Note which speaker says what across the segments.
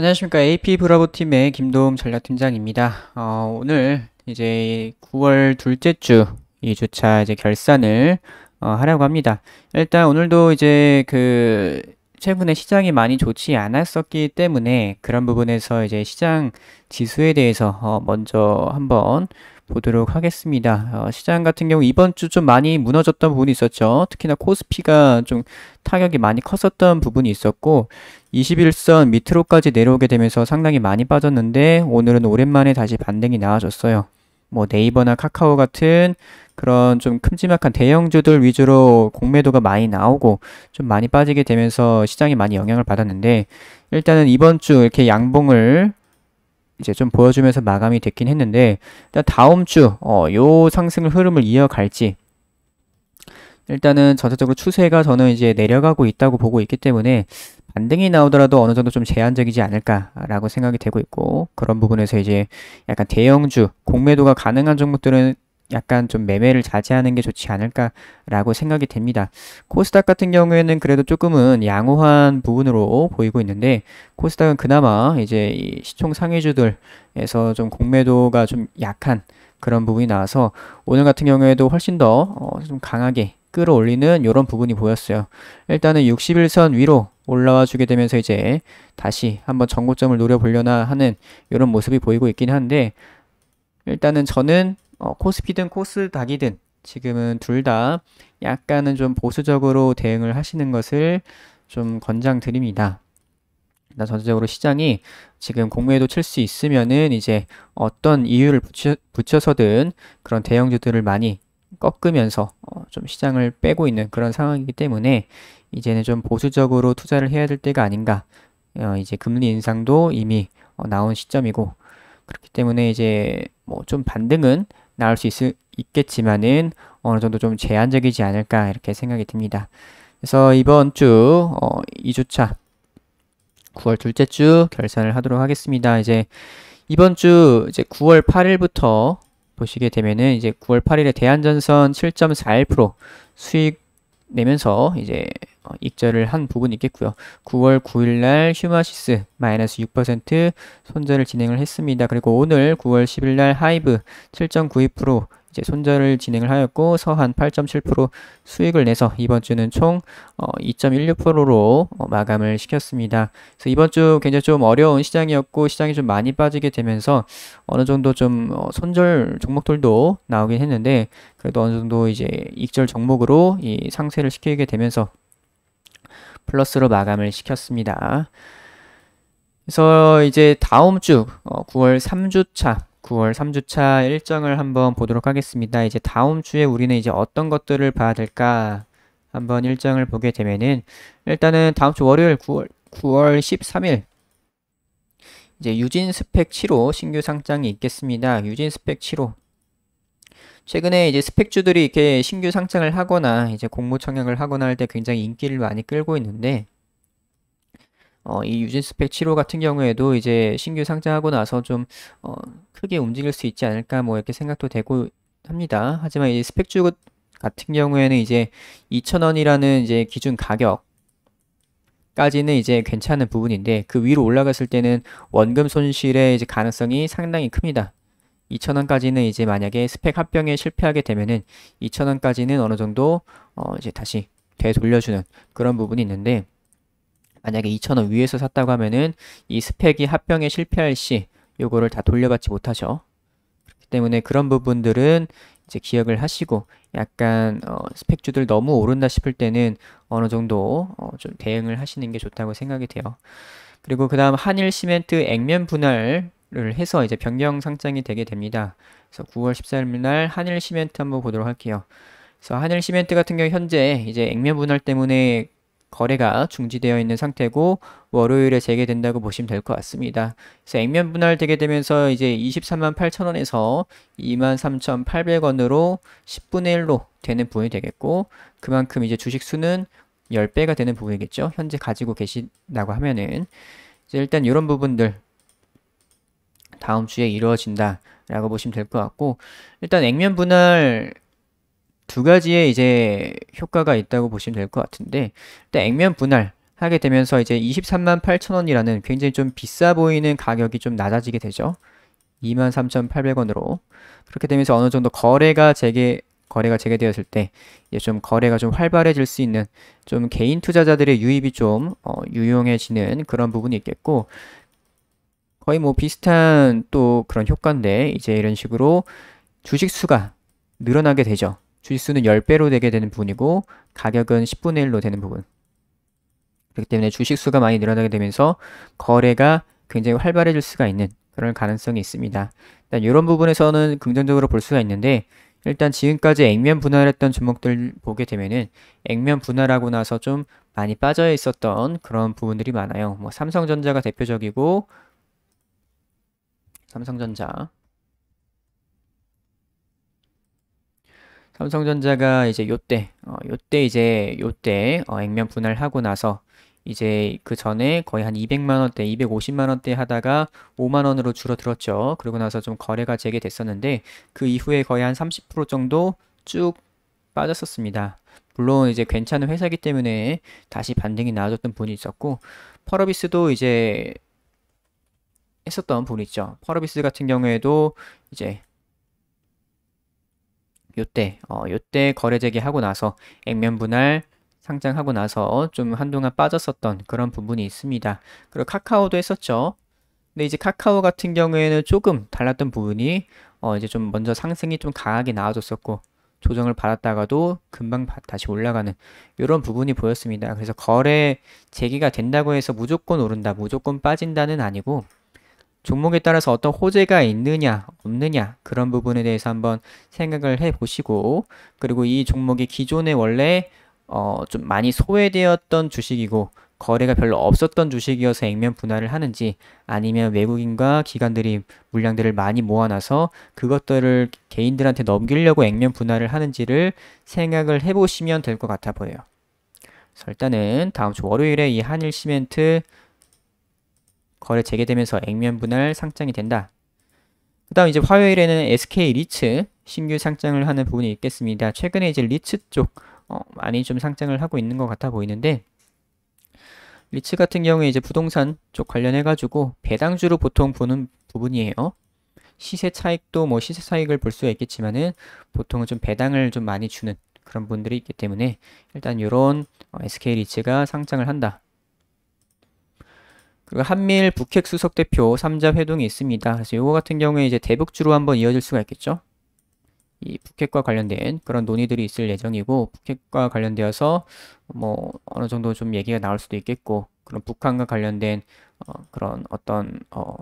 Speaker 1: 안녕하십니까. AP 브라보 팀의 김도움 전략팀장입니다. 어, 오늘 이제 9월 둘째 주 2주차 이제 결산을 어, 하려고 합니다. 일단 오늘도 이제 그 최근에 시장이 많이 좋지 않았었기 때문에 그런 부분에서 이제 시장 지수에 대해서 어, 먼저 한번 보도록 하겠습니다. 어, 시장 같은 경우 이번 주 좀 많이 무너졌던 부분이 있었죠. 특히나 코스피가 좀 타격이 많이 컸었던 부분이 있었고 21선 밑으로까지 내려오게 되면서 상당히 많이 빠졌는데 오늘은 오랜만에 다시 반등이 나와줬어요. 뭐 네이버나 카카오 같은 그런 좀 큼지막한 대형주들 위주로 공매도가 많이 나오고 좀 많이 빠지게 되면서 시장이 많이 영향을 받았는데 일단은 이번 주 이렇게 양봉을 이제 좀 보여주면서 마감이 됐긴 했는데 일단 다음 주 어, 요 상승 흐름을 이어갈지 일단은 전체적으로 추세가 저는 이제 내려가고 있다고 보고 있기 때문에 반등이 나오더라도 어느 정도 좀 제한적이지 않을까라고 생각이 되고 있고 그런 부분에서 이제 약간 대형주 공매도가 가능한 종목들은 약간 좀 매매를 자제하는 게 좋지 않을까라고 생각이 됩니다. 코스닥 같은 경우에는 그래도 조금은 양호한 부분으로 보이고 있는데 코스닥은 그나마 이제 시총 상위주들에서 좀 공매도가 좀 약한 그런 부분이 나와서 오늘 같은 경우에도 훨씬 더좀 어 강하게 끌어올리는 이런 부분이 보였어요. 일단은 61선 위로 올라와 주게 되면서 이제 다시 한번 정고점을 노려보려나 하는 이런 모습이 보이고 있긴 한데 일단은 저는 어, 코스피든 코스닥이든 지금은 둘 다 약간은 좀 보수적으로 대응을 하시는 것을 좀 권장드립니다. 나 전체적으로 시장이 지금 공매도 칠 수 있으면은 이제 어떤 이유를 붙여, 서든 그런 대형주들을 많이 꺾으면서 어, 좀 시장을 빼고 있는 그런 상황이기 때문에 이제는 좀 보수적으로 투자를 해야 될 때가 아닌가. 어, 이제 금리 인상도 이미 어, 나온 시점이고 그렇기 때문에 이제 뭐 좀 반등은 나올 수 있, 있겠지만은 어느 정도 좀 제한적이지 않을까 이렇게 생각이 듭니다. 그래서 이번 주 어, 2주차 9월 둘째 주 결산을 하도록 하겠습니다. 이제 이번 주 이제 9월 8일부터 보시게 되면은 이제 9월 8일에 대한전선 7.41% 수익 내면서 이제 어, 익절을 한 부분이 있겠고요. 9월 9일 날 휴마시스 마이너스 6% 손절을 진행을 했습니다. 그리고 오늘 9월 10일 날 하이브 7.92% 이제 손절을 진행을 하였고 서한 8.7% 수익을 내서 이번 주는 총 2.16%로 어, 어, 마감을 시켰습니다. 그래서 이번 주 굉장히 좀 어려운 시장이었고 시장이 좀 많이 빠지게 되면서 어느 정도 좀 어, 손절 종목들도 나오긴 했는데 그래도 어느 정도 이제 익절 종목으로 이 상세를 시키게 되면서 플러스로 마감을 시켰습니다. 그래서 이제 다음 주 9월 어, 3주차 9월 3주차 일정을 한번 보도록 하겠습니다. 이제 다음 주에 우리는 이제 어떤 것들을 봐야 될까 한번 일정을 보게 되면은 일단은 다음 주 월요일 9월 9월 13일 이제 유진 스펙 7호 신규 상장이 있겠습니다. 유진 스펙 7호 최근에 이제 스펙주들이 이렇게 신규 상장을 하거나 이제 공모 청약을 하거나 할 때 굉장히 인기를 많이 끌고 있는데 어, 이 유진 스펙 7호 같은 경우에도 이제 신규 상장하고 나서 좀 어, 크게 움직일 수 있지 않을까 뭐 이렇게 생각도 되고 합니다. 하지만 이제 스펙주 같은 경우에는 이제 2,000원이라는 이제 기준 가격 까지는 이제 괜찮은 부분인데 그 위로 올라갔을 때는 원금 손실의 이제 가능성이 상당히 큽니다. 2,000원까지는 이제 만약에 스펙 합병에 실패하게 되면은 2,000원까지는 어느 정도 어 이제 다시 되돌려주는 그런 부분이 있는데 만약에 2,000원 위에서 샀다고 하면은 이 스펙이 합병에 실패할 시 요거를 다 돌려받지 못하죠. 그렇기 때문에 그런 부분들은 이제 기억을 하시고 약간 어 스펙주들 너무 오른다 싶을 때는 어느 정도 어좀 대응을 하시는 게 좋다고 생각이 돼요. 그리고 그 다음 한일 시멘트 액면 분할 를 해서 이제 변경 상장이 되게 됩니다. 그래서 9월 1 4일날 한일 시멘트 한번 보도록 할게요. 그래서 한일 시멘트 같은 경우 현재 이제 액면 분할 때문에 거래가 중지되어 있는 상태고 월요일에 재개된다고 보시면 될 것 같습니다. 그래서 액면 분할되게 되면서 이제 23만 8천 원에서 2만 3,800원으로 10분의 1로 되는 부분이 되겠고 그만큼 이제 주식 수는 10배가 되는 부분이겠죠. 현재 가지고 계신다고 하면은 이제 일단 이런 부분들 다음 주에 이루어진다 라고 보시면 될 것 같고 일단 액면 분할 두 가지의 이제 효과가 있다고 보시면 될 것 같은데 일단 액면 분할 하게 되면서 이제 23만 8천 원이라는 굉장히 좀 비싸 보이는 가격이 좀 낮아지게 되죠. 23,800원으로 그렇게 되면서 어느 정도 거래가 재개 거래가 재개되었을 때 이제 좀 거래가 좀 활발해질 수 있는 좀 개인 투자자들의 유입이 좀 어, 유용해지는 그런 부분이 있겠고 거의 뭐 비슷한 또 그런 효과인데 이제 이런 식으로 주식 수가 늘어나게 되죠. 주식 수는 10배로 되게 되는 부분이고 가격은 10분의 1로 되는 부분. 그렇기 때문에 주식 수가 많이 늘어나게 되면서 거래가 굉장히 활발해질 수가 있는 그런 가능성이 있습니다. 일단 이런 부분에서는 긍정적으로 볼 수가 있는데 일단 지금까지 액면 분할 했던 종목들 보게 되면은 액면 분할하고 나서 좀 많이 빠져 있었던 그런 부분들이 많아요. 뭐 삼성전자가 대표적이고 삼성전자. 삼성전자가 이제 요때, 어, 요때 이제 요때 어, 액면 분할하고 나서 이제 그 전에 거의 한 200만 원대, 250만 원대 하다가 5만 원으로 줄어들었죠. 그러고 나서 좀 거래가 재개됐었는데 그 이후에 거의 한 30% 정도 쭉 빠졌었습니다. 물론 이제 괜찮은 회사기 때문에 다시 반등이 나아졌던 분이 있었고 펄어비스도 이제 했었던 분이죠. 펄어비스 같은 경우에도 이제 요때 어, 요때 거래 재개하고 나서 액면 분할 상장하고 나서 좀 한동안 빠졌었던 그런 부분이 있습니다. 그리고 카카오도 했었죠. 근데 이제 카카오 같은 경우에는 조금 달랐던 부분이 어, 이제 좀 먼저 상승이 좀 강하게 나와줬었고 조정을 받았다가도 금방 다시 올라가는 이런 부분이 보였습니다. 그래서 거래 재개가 된다고 해서 무조건 오른다, 무조건 빠진다는 아니고 종목에 따라서 어떤 호재가 있느냐 없느냐 그런 부분에 대해서 한번 생각을 해 보시고 그리고 이 종목이 기존에 원래 어, 좀 많이 소외되었던 주식이고 거래가 별로 없었던 주식이어서 액면 분할을 하는지 아니면 외국인과 기관들이 물량들을 많이 모아놔서 그것들을 개인들한테 넘기려고 액면 분할을 하는지를 생각을 해보시면 될 것 같아 보여요. 일단은 다음 주 월요일에 이 한일시멘트 거래 재개되면서 액면 분할 상장이 된다. 그 다음 이제 화요일에는 SK 리츠 신규 상장을 하는 부분이 있겠습니다. 최근에 이제 리츠 쪽 어, 많이 좀 상장을 하고 있는 것 같아 보이는데 리츠 같은 경우에 이제 부동산 쪽 관련해 가지고 배당주로 보통 보는 부분이에요. 시세 차익도 뭐 시세 차익을 볼 수 있겠지만은 보통은 좀 배당을 좀 많이 주는 그런 분들이 있기 때문에 일단 이런 어, SK 리츠가 상장을 한다. 그리고 한미일 북핵 수석 대표 3자 회동이 있습니다. 그래서 이거 같은 경우에 이제 대북주로 한번 이어질 수가 있겠죠. 이 북핵과 관련된 그런 논의들이 있을 예정이고 북핵과 관련되어서 뭐 어느 정도 좀 얘기가 나올 수도 있겠고 그런 북한과 관련된 어, 그런 어떤 어,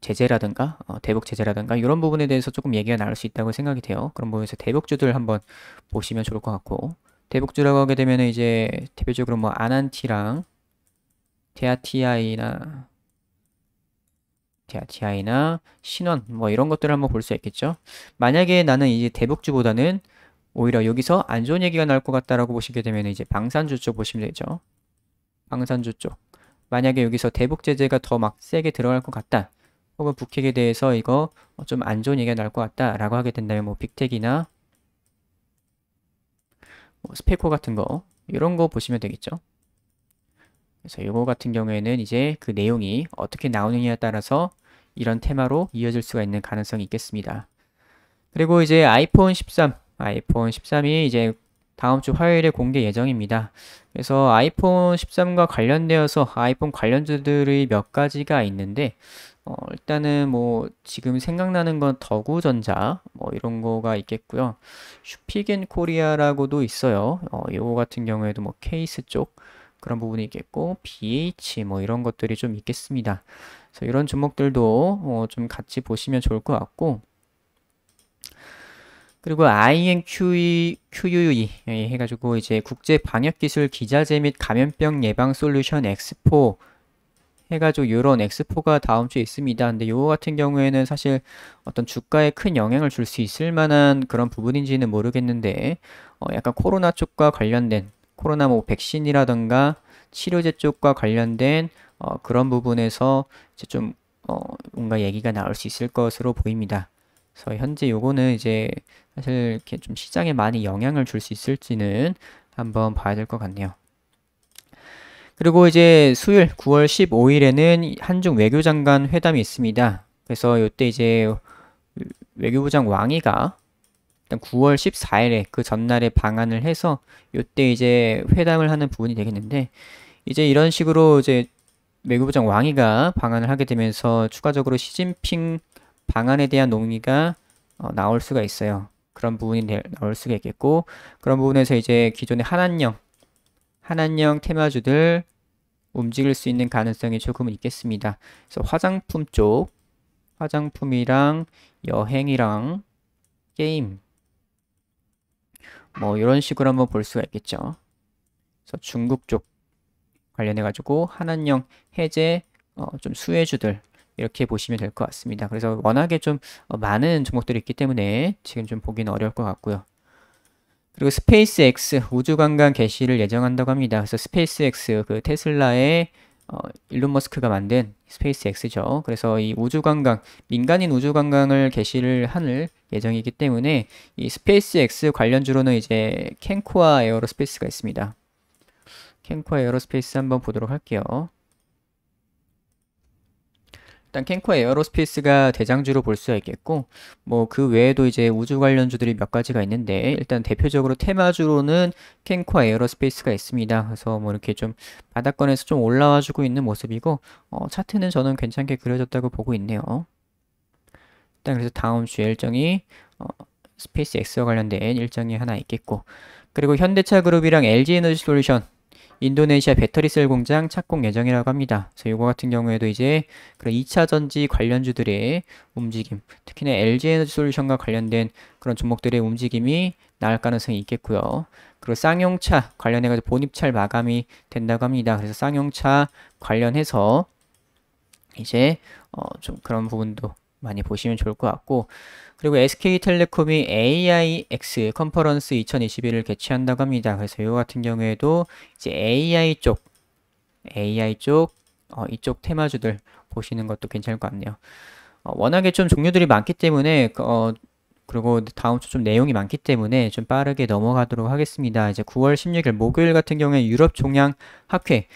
Speaker 1: 제재라든가 어, 대북 제재라든가 이런 부분에 대해서 조금 얘기가 나올 수 있다고 생각이 돼요. 그런 부분에서 대북주들 한번 보시면 좋을 것 같고 대북주라고 하게 되면 이제 대표적으로 뭐 아난티랑 데아티아이나 데아티아이나 신원 뭐 이런 것들을 한번 볼 수 있겠죠. 만약에 나는 이제 대북주보다는 오히려 여기서 안 좋은 얘기가 나올 것 같다라고 보시게 되면 이제 방산주 쪽 보시면 되죠. 방산주 쪽. 만약에 여기서 대북 제재가 더 막 세게 들어갈 것 같다. 혹은 북핵에 대해서 이거 뭐 좀안 좋은 얘기가 나올 것 같다라고 하게 된다면 뭐 빅텍이나 뭐 스페코 같은 거 이런 거 보시면 되겠죠. 그래서 이거 같은 경우에는 이제 그 내용이 어떻게 나오느냐에 따라서 이런 테마로 이어질 수가 있는 가능성이 있겠습니다. 그리고 이제 아이폰 13, 아이폰 13이 이제 다음 주 화요일에 공개 예정입니다. 그래서 아이폰 13과 관련되어서 아이폰 관련주들이 몇 가지가 있는데 어, 일단은 뭐 지금 생각나는 건 더구전자 뭐 이런 거가 있겠고요. 슈피겐 코리아라고도 있어요. 어, 요거 같은 경우에도 뭐 케이스 쪽 그런 부분이 있겠고 BH 뭐 이런 것들이 좀 있겠습니다. 그래서 이런 종목들도 어좀 같이 보시면 좋을 것 같고 그리고 INQE, QUE 예, 해가지고 이제 국제 방역기술 기자재 및 감염병 예방 솔루션 엑스포 해가지고 이런 엑스포가 다음 주에 있습니다. 근데 이거 같은 경우에는 사실 어떤 주가에 큰 영향을 줄 수 있을 만한 그런 부분인지는 모르겠는데 어 약간 코로나 쪽과 관련된 코로나 뭐백신이라든가 치료제 쪽과 관련된 어, 그런 부분에서 이제 좀 어, 뭔가 얘기가 나올 수 있을 것으로 보입니다. 그래서 현재 요거는 이제 사실 이렇게 좀 시장에 많이 영향을 줄 수 있을지는 한번 봐야 될 것 같네요. 그리고 이제 수요일 9월 15일에는 한중 외교장관 회담이 있습니다. 그래서 이때 이제 외교부장 왕이가 일단 9월 14일에 그 전날에 방안을 해서 이때 이제 회담을 하는 부분이 되겠는데 이제 이런 식으로 이제 외교부장 왕이가 방안을 하게 되면서 추가적으로 시진핑 방안에 대한 논의가 어, 나올 수가 있어요. 그런 부분이 내, 나올 수가 있겠고 그런 부분에서 이제 기존의 한한령 한한령 테마주들 움직일 수 있는 가능성이 조금은 있겠습니다. 그래서 화장품 쪽 화장품이랑 여행이랑 게임 뭐 이런 식으로 한번 볼 수가 있겠죠. 그래서 중국 쪽 관련해 가지고 한한령 해제 어, 좀 수혜주들 이렇게 보시면 될 것 같습니다. 그래서 워낙에 좀 어, 많은 종목들이 있기 때문에 지금 좀 보기는 어려울 것 같고요. 그리고 스페이스 X 우주관광 개시를 예정한다고 합니다. 그래서 스페이스 X 그 테슬라의 어, 일론 머스크가 만든 스페이스 X죠. 그래서 이 우주 관광, 민간인 우주 관광을 개시를 하늘 예정이기 때문에 이 스페이스 X 관련주로는 이제 캔코아 에어로스페이스가 있습니다. 캔코아 에어로스페이스 한번 보도록 할게요. 일단 캔코 에어로스페이스가 대장주로 볼 수가 있겠고 뭐 그 외에도 이제 우주 관련주들이 몇 가지가 있는데 일단 대표적으로 테마주로는 캔코 에어로스페이스가 있습니다. 그래서 뭐 이렇게 좀 바닥권에서 좀 올라와 주고 있는 모습이고 어, 차트는 저는 괜찮게 그려졌다고 보고 있네요. 일단 그래서 다음 주에 일정이 어, 스페이스 X와 관련된 일정이 하나 있겠고 그리고 현대차그룹이랑 LG에너지솔루션 인도네시아 배터리셀 공장 착공 예정이라고 합니다. 그래서 이거 같은 경우에도 이제 그런 2차 전지 관련주들의 움직임, 특히 LG 에너지 솔루션과 관련된 그런 종목들의 움직임이 나을 가능성이 있겠고요. 그리고 쌍용차 관련해가 본입찰 마감이 된다고 합니다. 그래서 쌍용차 관련해서 이제 어좀 그런 부분도 많이 보시면 좋을 것 같고 그리고 SK텔레콤이 AIX 컨퍼런스 2021을 개최한다고 합니다. 그래서 이거 같은 경우에도 이제 AI 쪽 AI 쪽 어, 이쪽 테마주들 보시는 것도 괜찮을 것 같네요. 어, 워낙에 좀 종류들이 많기 때문에 그, 어, 그리고 다음 주 좀 내용이 많기 때문에 좀 빠르게 넘어가도록 하겠습니다. 이제 9월 16일 목요일 같은 경우에 유럽 종양 학회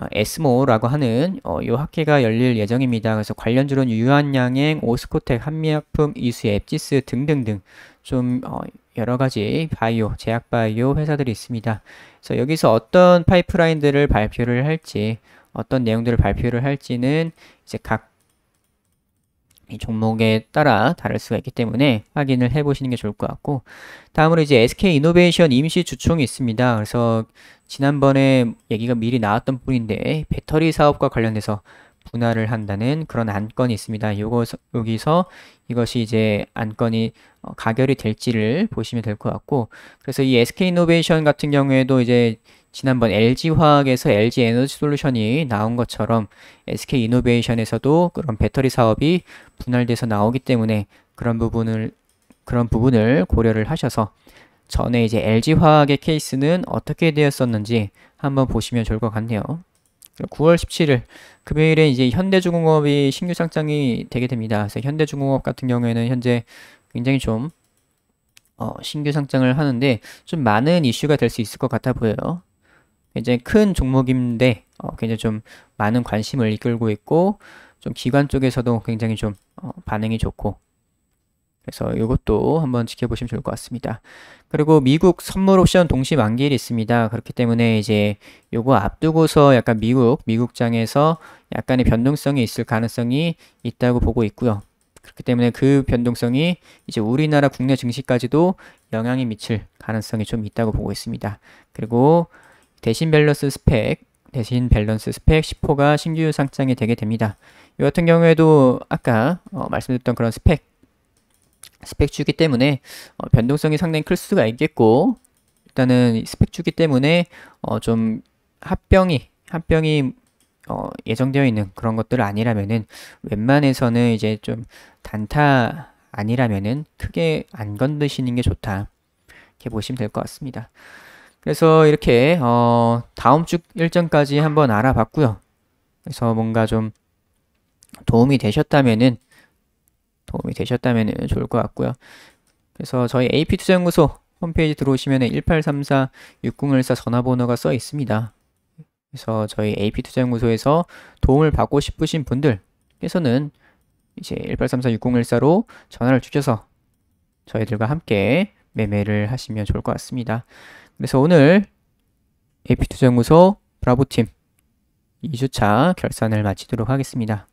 Speaker 1: 어, 에스모라고 하는 어, 요 학회가 열릴 예정입니다. 그래서 관련주로는 유한양행, 오스코텍, 한미약품, 이수, 앱지스 등등등 좀 어, 여러 가지 바이오, 제약바이오 회사들이 있습니다. 그래서 여기서 어떤 파이프라인들을 발표를 할지, 어떤 내용들을 발표를 할지는 이제 각 종목에 따라 다를 수가 있기 때문에 확인을 해보시는 게 좋을 것 같고 다음으로 이제 SK 이노베이션 임시 주총이 있습니다. 그래서 지난번에 얘기가 미리 나왔던 뿐인데 배터리 사업과 관련돼서 분할을 한다는 그런 안건이 있습니다. 요거 여기서 이것이 이제 안건이 어, 가결이 될지를 보시면 될 것 같고 그래서 이 SK 이노베이션 같은 경우에도 이제 지난번 LG화학에서 LG 에너지 솔루션이 나온 것처럼 SK 이노베이션에서도 그런 배터리 사업이 분할돼서 나오기 때문에 그런 부분을 그런 부분을 고려를 하셔서 전에 이제 LG화학의 케이스는 어떻게 되었었는지 한번 보시면 좋을 것 같네요. 9월 17일 금요일에 이제 현대중공업이 신규 상장이 되게 됩니다. 그래서 현대중공업 같은 경우에는 현재 굉장히 좀 어, 신규 상장을 하는데 좀 많은 이슈가 될 수 있을 것 같아 보여요. 굉장히 큰 종목인데 어, 굉장히 좀 많은 관심을 이끌고 있고 좀 기관 쪽에서도 굉장히 좀 어, 반응이 좋고 그래서 이것도 한번 지켜보시면 좋을 것 같습니다. 그리고 미국 선물 옵션 동시 만기일이 있습니다. 그렇기 때문에 이제 요거 앞두고서 약간 미국, 미국장에서 약간의 변동성이 있을 가능성이 있다고 보고 있고요. 그렇기 때문에 그 변동성이 이제 우리나라 국내 증시까지도 영향이 미칠 가능성이 좀 있다고 보고 있습니다. 그리고 대신 밸런스 스펙, 대신 밸런스 스펙 10호가 신규 상장이 되게 됩니다. 이 같은 경우에도 아까 어, 말씀드렸던 그런 스펙, 스펙 주기 때문에 어, 변동성이 상당히 클 수가 있겠고 일단은 스펙 주기 때문에 어, 좀 합병이 합병이 어, 예정되어 있는 그런 것들 아니라면은 웬만해서는 이제 좀 단타 아니라면은 크게 안 건드시는 게 좋다 이렇게 보시면 될 것 같습니다. 그래서 이렇게 어, 다음 주 일정까지 한번 알아봤고요. 그래서 뭔가 좀 도움이 되셨다면은 도움이 되셨다면은 좋을 것 같고요. 그래서 저희 AP 투자연구소 홈페이지 들어오시면 1834-6014 전화번호가 써 있습니다. 그래서 저희 AP 투자연구소에서 도움을 받고 싶으신 분들께서는 이제 1834-6014로 전화를 주셔서 저희들과 함께 매매를 하시면 좋을 것 같습니다. 그래서 오늘 AP투자연구소 브라보팀 2주차 결산을 마치도록 하겠습니다.